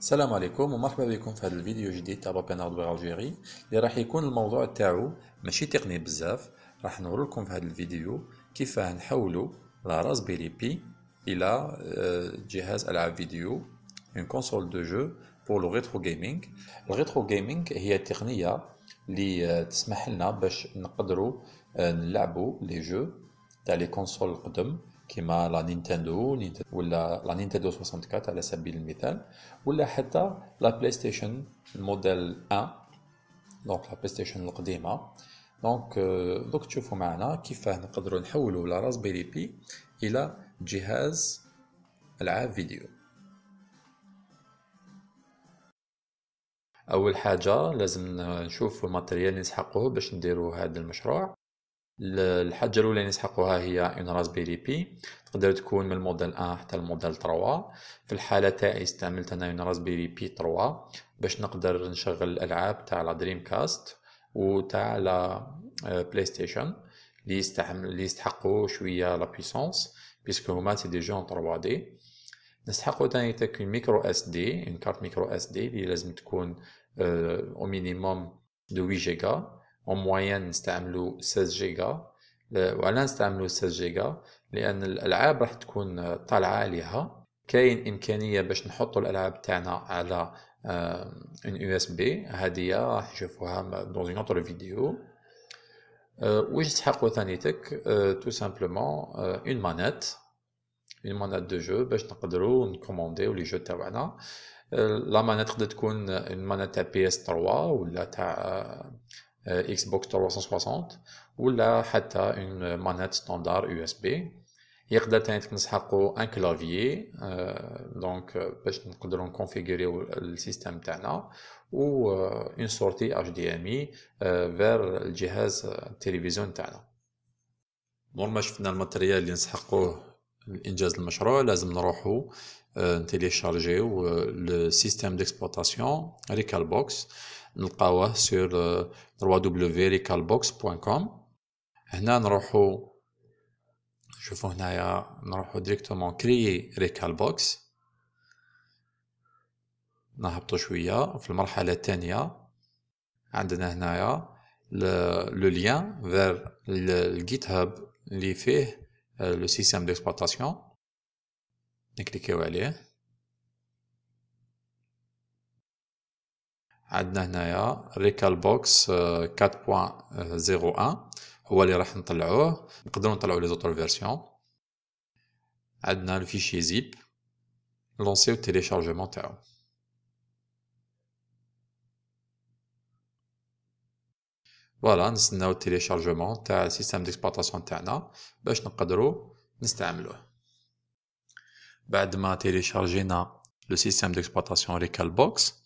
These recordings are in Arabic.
السلام عليكم ومرحبا بكم في هذا الفيديو جديد تاع بابي ناردوير الجيري اللي راح يكون الموضوع تاعو ماشي تقني بزاف راح نوري لكم في هذا الفيديو كيفاه نحولوا لا رازبيري بي الى آه، جهاز العاب فيديو اون كونسول دو جو بور لو ريترو جيمنج الريترو جيمنج هي تقنيه اللي آه، تسمح لنا باش نقدروا آه، نلعبوا لي جو تاع لي كونسول القدم كيما لا نينتندو ولا لا نينتندو 64 على سبيل المثال ولا حتى لا بلاي ستيشن الموديل 1 دونك لا بلاي ستيشن القديمه دونك دوك euh, تشوفوا معنا كيفاه نقدروا نحولوا لا رازبيري بي الى جهاز العاب فيديو اول حاجه لازم نشوف الماتريال اللي نسحقوه باش نديروا هذا المشروع الحاجه الاولى اللي نسحقوها هي اون راسبيري بي تقدر تكون من الموديل 1 حتى الموديل 3 في الحاله تاع استعملت انا اون راسبيري بي 3 باش نقدر نشغل الالعاب تاع لا دريم كاست وتاع لا بلاي آه، ستيشن اللي يستحمل اللي يستحقوا شويه لا بيسونس بيسكو هما سي دي جون 3 دي نسحقوا ثاني تاك ميكرو اس دي اون كارت ميكرو اس دي اللي لازم تكون او مينيموم دو 8 جيجا اون موان نستعملوا 16 جيجا وعلا نستعملوا 16 جيجا لان الالعاب راح تكون طالعه عليها كاين امكانيه باش نحطوا الالعاب تاعنا على ان يو اس بي هذه راح نشوفوها دون اون اوتر فيديو واش تحقو ثانيتك تو سامبلومون اون مانيت اون مانيت دو جو باش نقدروا نكومونديو لي جو تاعنا لا مانيت تقدر تكون اون آه، مانيت تاع بي اس 3 ولا تاع آه، Euh, Xbox 360 ولا حتى اون مانات ستاندار يو اس بي يقدر تاني تنسحقو ان كلافيي دونك باش نقدروا نكونفيغوريو السيستم تاعنا و اون سورتي اتش دي ام اي فير الجهاز التلفزيون تاعنا ما شفنا الماتريال اللي نسحقوه لانجاز المشروع لازم نروحو Euh, télécharger euh, le système d'exploitation Recalbox. Nous allons sur www.recalbox.com. Nous allons directement créer Recalbox. Nous allons aller dans la dernière étape Nous allons aller le lien vers le GitHub qui euh, fait le système d'exploitation. نكليكيو عليه عندنا هنايا ريكال بوكس 4.01 آه، هو اللي راح نطلعوه نقدروا نطلعوا لي زوتر فيرسيون عندنا الفيشي زيب و التيليشارجمون تاعو فوالا نستناو التيليشارجمون تاع سيستم ديكسبلوطاسيون تاعنا باش نقدروا نستعملوه Je bah, vais télécharger le système d'exploitation RecalBox.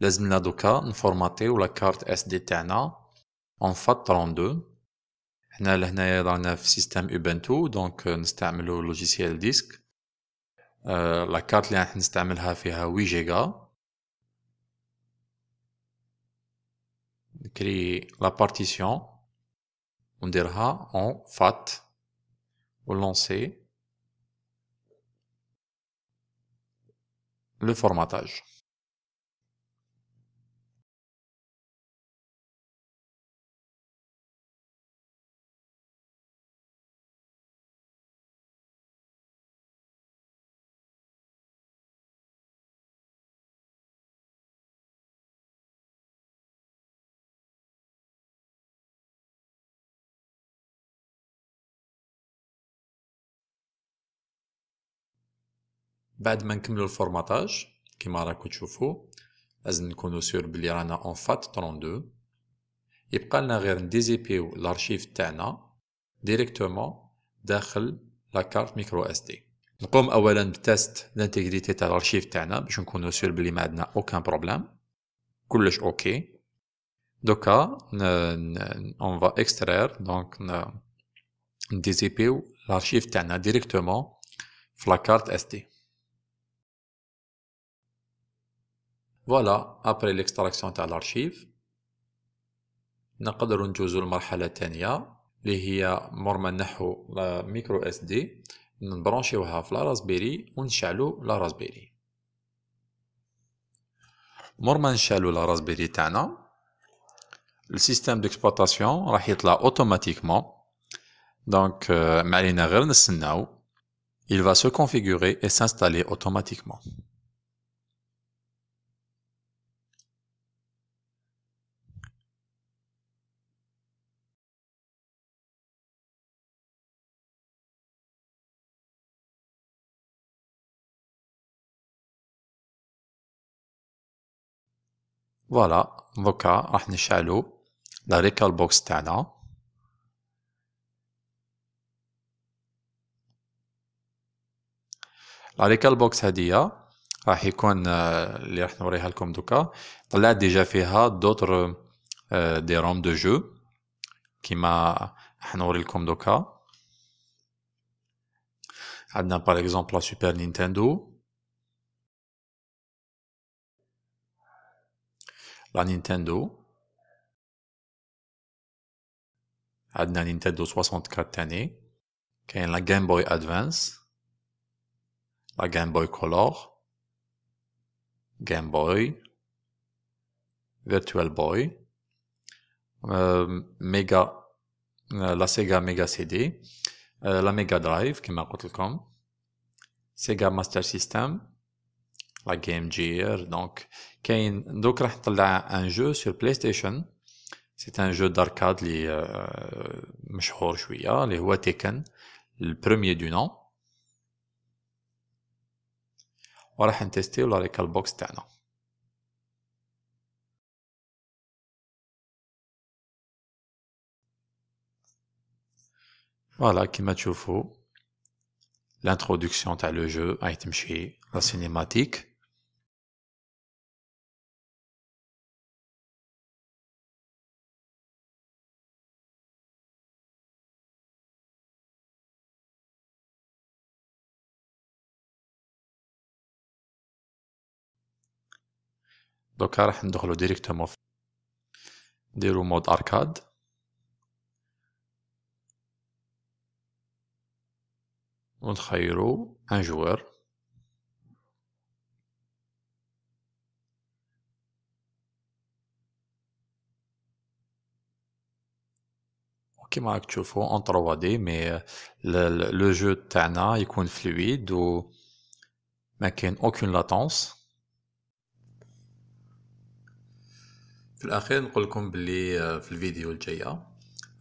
Je vais formater la carte SD en FAT32. Nous vais dans le système Ubuntu, donc euh, nous vais le logiciel Disk. Euh, la carte est à 8 Go. Je vais créer la partition en FAT. Je vais lancer. le formatage Après avoir terminé le formatage, comme vous le voyez, nous devons être sûrs qu'il en FAT32. Il ne nous reste plus qu'à déchirer notre archive directement dans la carte micro SD. Nous faisons d'abord un test d'intégrité de l'archive archive pour être sûrs qu'il n'y a pas de problème. Tout est OK. Nous on va extraire, donc déchirer l'archive archive directement dans la carte SD. Voilà, après l'extraction de l'archive, nous allons jouer à la dernière partie. Nous allons lancer la micro SD, nous allons brancher la Raspberry et nous allons lancer la Raspberry. Nous allons la Raspberry. Le système d'exploitation est automatiquement. Donc, nous allons lancer la Il va se configurer et s'installer automatiquement. فوالا دوكا راح نشعلو لا ريكال بوكس تاعنا لا ريكال بوكس هادية راح يكون اللي راح نوريها لكم دوكا طلعت ديجا فيها دوتر دي روم دو جو كيما راح نوري لكم دوكا عندنا باغ اكزومبل لا سوبر نينتندو la Nintendo, la Nintendo 64 années. la Game Boy Advance, la Game Boy Color, Game Boy, Virtual Boy, euh, euh, la Sega Mega CD, euh, la Mega Drive qui m'a comme, Sega Master System, la Game Gear. Donc, donc on a un jeu sur PlayStation. C'est un jeu d'arcade les euh, est le premier du nom. On va tester Voilà, qui m'a l'introduction à le jeu, la cinématique. دوكا راح ندخلو ديريكتومون نديرو مود اركاد ونخيرو ان جوار كيما راك تشوفو اون 3 دي مي لو جو تاعنا يكون فلويد و ما كاين اوكين لاتونس في الاخير نقول لكم باللي آه، في الفيديو الجايه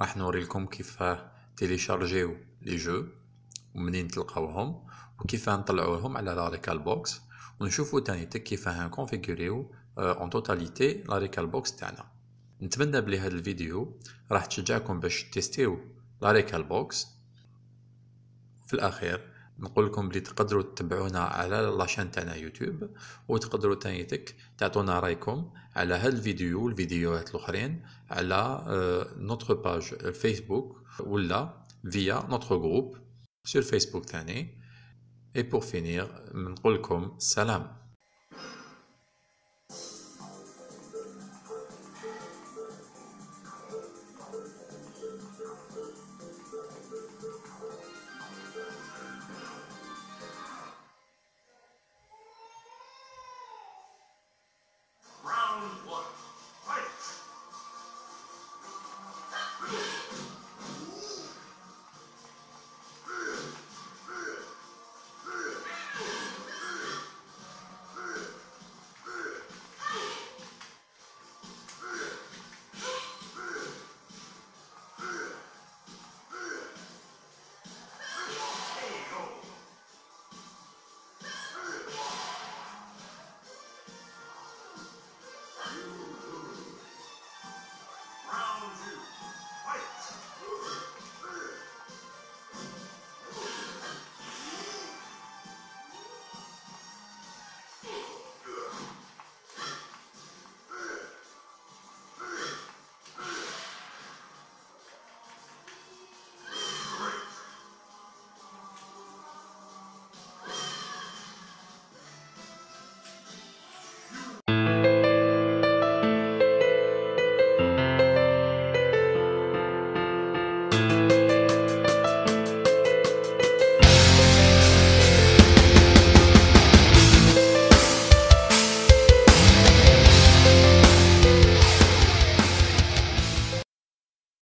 راح نوري لكم كيف تيليشارجيو لي جو ومنين تلقاوهم وكيف نطلعوهم على لا ريكال بوكس ونشوفو تاني تك كيفاه نكونفيغوريو اون توتاليتي لا ريكال بوكس تاعنا نتمنى بلي هذا الفيديو راح تشجعكم باش تيستيو لا ريكال بوكس في الاخير نقول لكم بلي تقدروا تتبعونا على لاشين تاعنا يوتيوب وتقدروا تانيتك تعطونا رايكم على هاد الفيديو والفيديوهات الاخرين على نوتر باج فيسبوك ولا فيا نوتر جروب سير فيسبوك تاني اي بور فينير نقول لكم سلام